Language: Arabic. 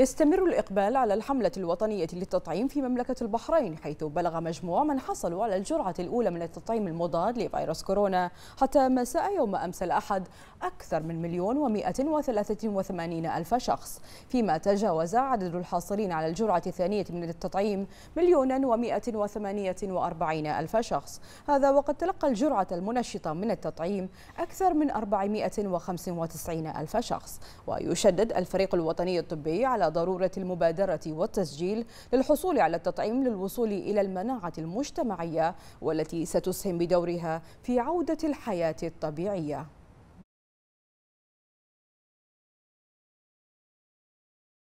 يستمر الإقبال على الحملة الوطنية للتطعيم في مملكة البحرين حيث بلغ مجموع من حصلوا على الجرعة الأولى من التطعيم المضاد لفيروس كورونا حتى مساء يوم أمس الأحد أكثر من مليون ومائة وثلاثة وثمانين ألف شخص فيما تجاوز عدد الحاصلين على الجرعة الثانية من التطعيم مليونا ومائة وثمانية وأربعين ألف شخص هذا وقد تلقى الجرعة المنشطة من التطعيم أكثر من وتسعين ألف شخص ويشدد الفريق الوطني الطبي على ضرورة المبادرة والتسجيل للحصول على التطعيم للوصول إلى المناعة المجتمعية والتي ستسهم بدورها في عودة الحياة الطبيعية